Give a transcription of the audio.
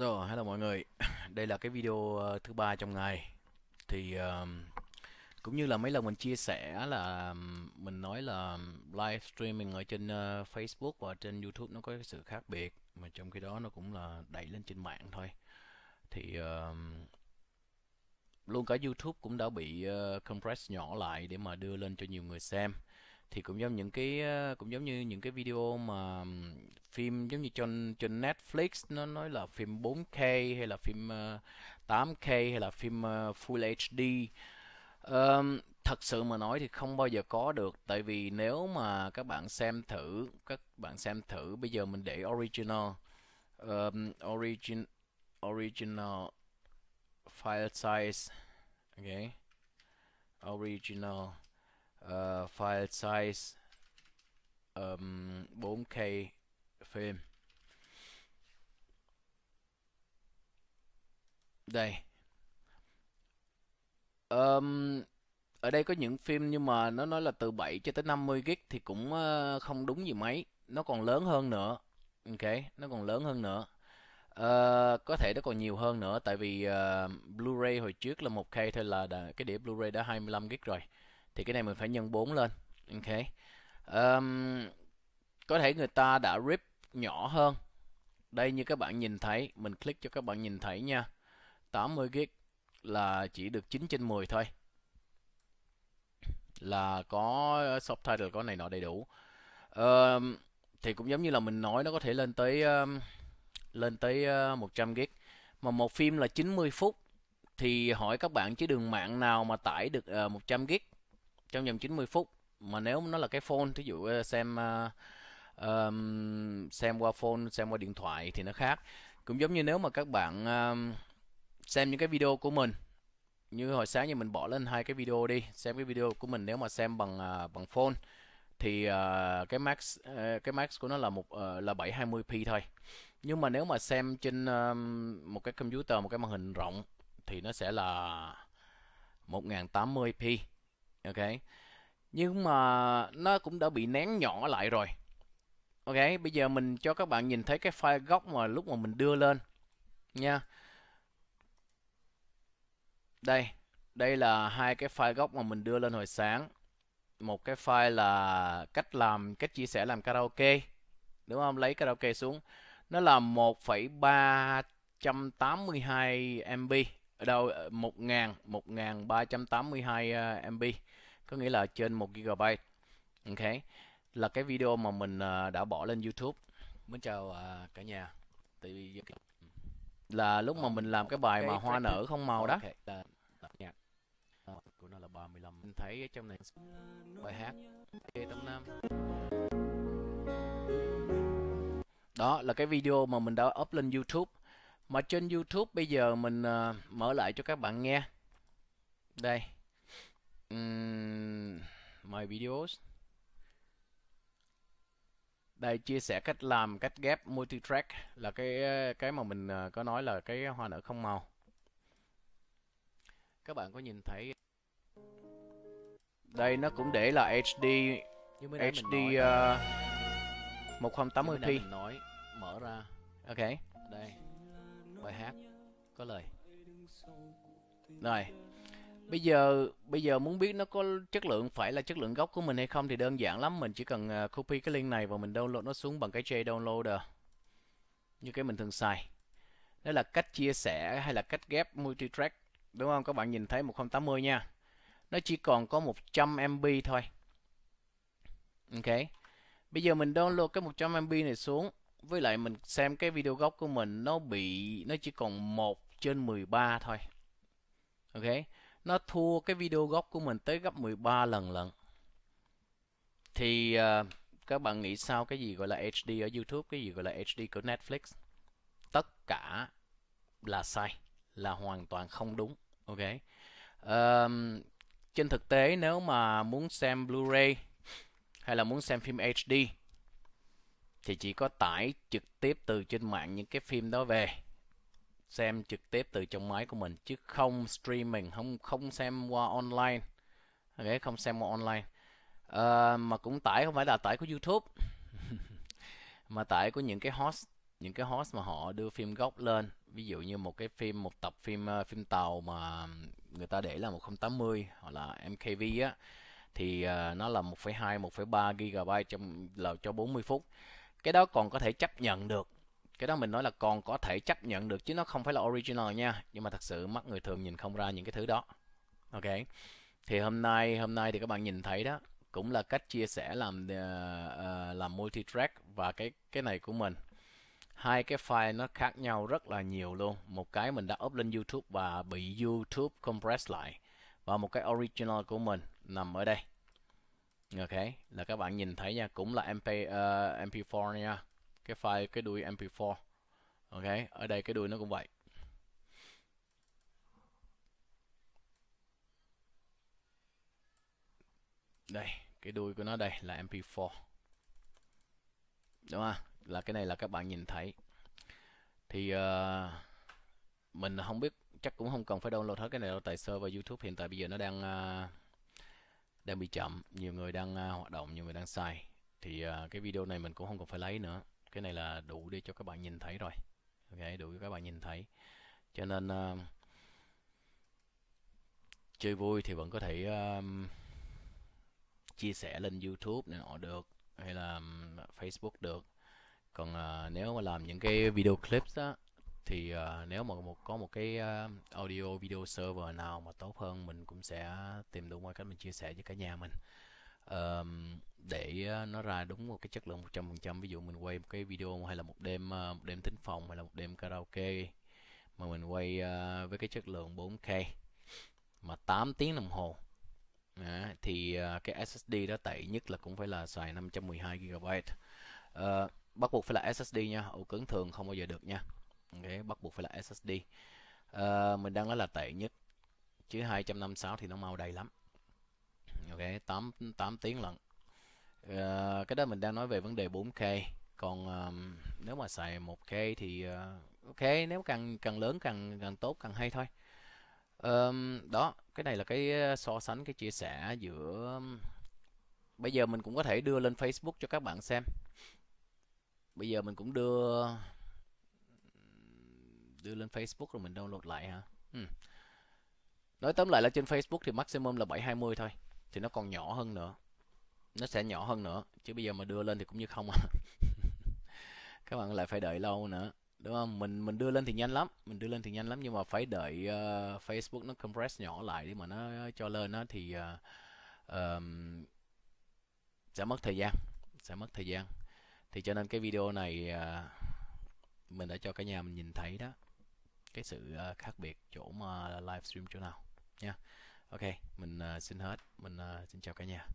Rồi, hello mọi người. Đây là cái video ờ, thứ ba trong ngày. Thì uh, cũng như là mấy lần mình chia sẻ là mình nói là live streaming ở trên uh, Facebook và trên YouTube nó có sự khác biệt mà trong khi đó nó cũng là đẩy lên trên mạng thôi. Thì uh, luôn cả YouTube cũng đã bị uh, compress nhỏ lại để mà đưa lên cho nhiều người xem thì cũng giống những cái ờ, cũng giống như những cái video mà phim giống như trên trên Netflix nó nói là phim 4K hay là phim 8K ờ, hay là phim ờ, Full HD um, thật sự mà nói thì không bao giờ có được tại vì nếu mà các bạn xem thử các bạn xem thử bây giờ mình để original um, origin original file size okay original uh, file size um, 4K phim đây um, ở đây có những phim nhưng mà nó nói là từ 7 cho tới 50 gig thì cũng uh, không đúng gì mấy nó còn lớn hơn nữa ok nó còn lớn hơn nữa uh, có thể nó còn nhiều hơn nữa tại vì uh, Blu-ray hồi trước là 1K thôi là đã, cái đĩa Blu-ray đã 25 gb rồi thì cái này mình phải nhân 4 lên ok um, có thể người ta đã rip nhỏ hơn đây như các bạn nhìn thấy mình click cho các bạn nhìn thấy nha 80 gig là chỉ được 9 trên 10 thôi là có subtitle có này nọ đầy đủ um, thì cũng giống như là mình nói nó có thể lên tới um, lên tới uh, ờ, 100 gig mà một phim là 90 phút thì hỏi các bạn chứ đường mạng nào mà tải được uh, ờ, 100 gig trong vòng 90 phút mà nếu nó là cái phone thí dụ ờ, xem uh, um, xem qua phone xem qua điện thoại thì nó khác cũng giống như nếu mà các bạn um, xem những cái video của mình như hồi sáng thì mình bỏ lên hai cái video đi xem cái video của mình nếu mà xem bằng uh, bằng phone thì uh, cái max uh, cái max của nó là một uh, là 720p thôi nhưng mà nếu mà xem trên um, một cái computer một cái màn hình rộng thì nó sẽ là 1080p ok nhưng mà nó cũng đã bị nén nhỏ lại rồi ok bây giờ mình cho các bạn nhìn thấy cái file gốc mà lúc mà mình đưa lên nha đây đây là hai cái file gốc mà mình đưa lên hồi sáng một cái file là cách làm cách chia sẻ làm karaoke đúng không lấy karaoke xuống nó là 1,382 MB ở đâu 1000 1382 MB có nghĩa là trên 1 GB ok là cái video mà mình ờ, đã bỏ lên YouTube Mến chào ờ, cả nhà thì là lúc mà mình làm cái bài mà hoa nở không màu đó ờ, của nó là 35 mình thấy trong này bài hát okay, Đông Nam đó là cái video mà mình đã up lên YouTube mà trên YouTube bây giờ mình ờ, mở lại cho các bạn nghe đây um, my videos đây chia sẻ cách làm cách ghép multi track là cái ờ, cái mà mình ờ, có nói là cái hoa nở không màu các bạn có nhìn thấy đây nó cũng để là HD HD uh, 1080 khi nói mở ra ok đây bài hát có lời rồi bây giờ bây giờ muốn biết nó có chất lượng phải là chất lượng gốc của mình hay không thì đơn giản lắm mình chỉ cần à, copy cái link này và mình download nó xuống bằng cái j downloader như cái mình thường xài đó là cách chia sẻ hay là cách ghép multi track đúng không các bạn nhìn thấy 1080 nha nó chỉ còn có 100 MB thôi ok bây giờ mình download cái 100 MB này xuống với lại mình xem cái video gốc của mình nó bị nó chỉ còn 1 trên 13 thôi ok nó thua cái video gốc của mình tới gấp 13 lần lần thì uh, các bạn nghĩ sao cái gì gọi là HD ở YouTube cái gì gọi là HD của Netflix tất cả là sai là hoàn toàn không đúng ok um, trên thực tế nếu mà muốn xem Blu-ray hay là muốn xem phim HD thì chỉ có tải trực tiếp từ trên mạng những cái phim đó về xem trực tiếp từ trong máy của mình chứ không streaming không không xem qua online okay, không xem qua online à, mà cũng tải không phải là tải của YouTube mà tải của những cái host những cái host mà họ đưa phim gốc lên ví dụ như một cái phim một tập phim ờ, phim tàu mà người ta để là 1080 hoặc là MKV á thì uh, nó là 1,2 1,3 GB trong là cho 40 phút cái đó còn có thể chấp nhận được cái đó mình nói là còn có thể chấp nhận được chứ nó không phải là original nha nhưng mà thật sự mắt người thường nhìn không ra những cái thứ đó ok thì hôm nay hôm nay thì các bạn nhìn thấy đó cũng là cách chia sẻ làm uh, uh, làm multi track và cái cái này của mình hai cái file nó khác nhau rất là nhiều luôn một cái mình đã up lên YouTube và bị YouTube compress lại và một cái original của mình nằm ở đây ok là các bạn nhìn thấy nha cũng là mp uh, ờ, mp4 nha cái file cái đuôi mp4 ok ở đây cái đuôi nó cũng vậy đây cái đuôi của nó đây là mp4 đúng không là cái này là các bạn nhìn thấy thì uh, mình không biết chắc cũng không cần phải download hết cái này đâu tại server youtube hiện tại bây giờ nó đang uh, đang bị chậm nhiều người đang uh, hoạt động nhiều người đang xài thì uh, cái video này mình cũng không cần phải lấy nữa cái này là đủ để cho các bạn nhìn thấy rồi ok đủ cho các bạn nhìn thấy cho nên uh, chơi vui thì vẫn có thể um, chia sẻ lên YouTube này nọ được hay là Facebook được còn uh, nếu mà làm những cái video clips đó thì uh, nếu mà một có một cái uh, audio video server nào mà tốt hơn mình cũng sẽ tìm đủ mọi cách mình chia sẻ với cả nhà mình um, để ờ, nó ra đúng một cái chất lượng 100% ví dụ mình quay một cái video hay là một đêm một đêm tính phòng hay là một đêm karaoke mà mình quay uh, với cái chất lượng 4K mà 8 tiếng đồng hồ à, thì uh, cái SSD đó tệ nhất là cũng phải là xài 512 GB uh, bắt buộc phải là SSD nha ổ cứng thường không bao giờ được nha okay, bắt buộc phải là SSD à, ờ, mình đang nói là tệ nhất chứ 256 thì nó mau đầy lắm ok 8 8 tiếng lận à, cái đó mình đang nói về vấn đề 4K còn um, nếu mà xài 1K thì uh, ok nếu càng càng lớn càng càng tốt càng hay thôi um, đó cái này là cái so sánh cái chia sẻ giữa bây giờ mình cũng có thể đưa lên Facebook cho các bạn xem bây giờ mình cũng đưa đưa lên Facebook rồi mình download lại hả ừ. nói tóm lại là trên Facebook thì maximum là 720 thôi thì nó còn nhỏ hơn nữa nó sẽ nhỏ hơn nữa chứ bây giờ mà đưa lên thì cũng như không à các bạn lại phải đợi lâu nữa đúng không mình mình đưa lên thì nhanh lắm mình đưa lên thì nhanh lắm nhưng mà phải đợi uh, Facebook nó compress nhỏ lại để mà nó cho lên nó thì uh, um, sẽ mất thời gian sẽ mất thời gian thì cho nên cái video này uh, mình đã cho cả nhà mình nhìn thấy đó cái sự ờ, khác biệt chỗ mà livestream chỗ nào nha ok mình ờ, xin hết mình ờ, xin chào cả nhà